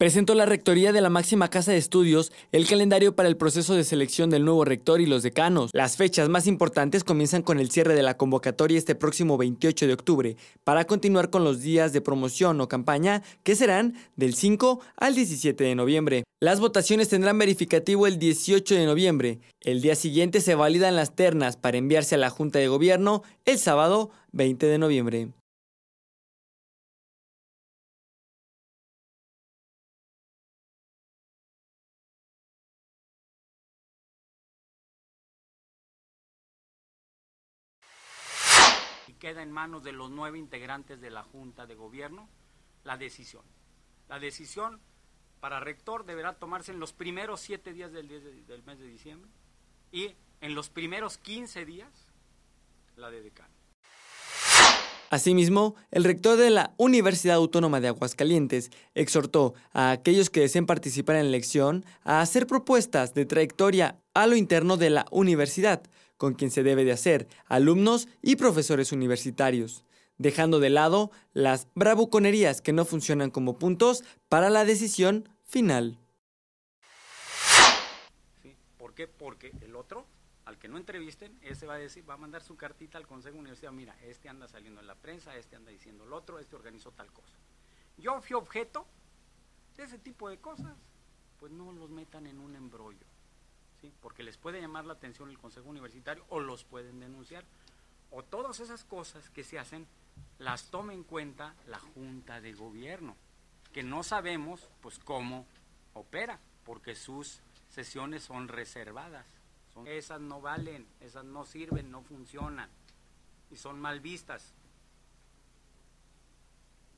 presentó la rectoría de la máxima casa de estudios el calendario para el proceso de selección del nuevo rector y los decanos. Las fechas más importantes comienzan con el cierre de la convocatoria este próximo 28 de octubre, para continuar con los días de promoción o campaña que serán del 5 al 17 de noviembre. Las votaciones tendrán verificativo el 18 de noviembre. El día siguiente se validan las ternas para enviarse a la Junta de Gobierno el sábado 20 de noviembre. queda en manos de los nueve integrantes de la Junta de Gobierno la decisión. La decisión para rector deberá tomarse en los primeros siete días del, mes de diciembre y en los primeros quince días la de decano. Asimismo, el rector de la Universidad Autónoma de Aguascalientes exhortó a aquellos que deseen participar en la elección a hacer propuestas de trayectoria a lo interno de la universidad, con quien se debe de hacer alumnos y profesores universitarios, dejando de lado las bravuconerías que no funcionan como puntos para la decisión final. ¿Por qué? Porque el otro al que no entrevisten, ese va a decir, va a mandar su cartita al Consejo Universitario, mira, este anda saliendo en la prensa, este anda diciendo el otro, este organizó tal cosa. Yo fui objeto de ese tipo de cosas, pues no los metan en un embrollo, ¿sí? porque les puede llamar la atención el Consejo Universitario o los pueden denunciar, o todas esas cosas que se hacen las toma en cuenta la Junta de Gobierno, que no sabemos pues cómo opera, porque sus sesiones son reservadas. Esas no valen, esas no sirven, no funcionan y son mal vistas.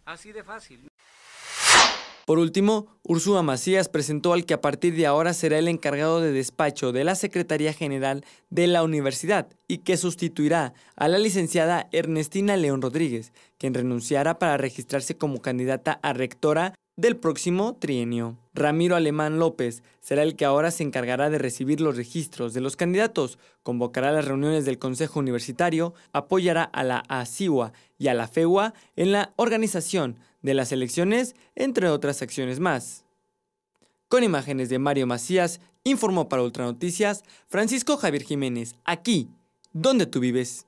Así de fácil. Por último, Ursula Macías presentó al que a partir de ahora será el encargado de despacho de la Secretaría General de la Universidad y que sustituirá a la licenciada Ernestina León Rodríguez, quien renunciará para registrarse como candidata a rectora del próximo trienio. Ramiro Alemán López será el que ahora se encargará de recibir los registros de los candidatos, convocará las reuniones del Consejo Universitario, apoyará a la ASIWA y a la FEUA en la organización de las elecciones, entre otras acciones más. Con imágenes de Mario Macías, informó para Ultranoticias Francisco Javier Jiménez, aquí, donde tú vives.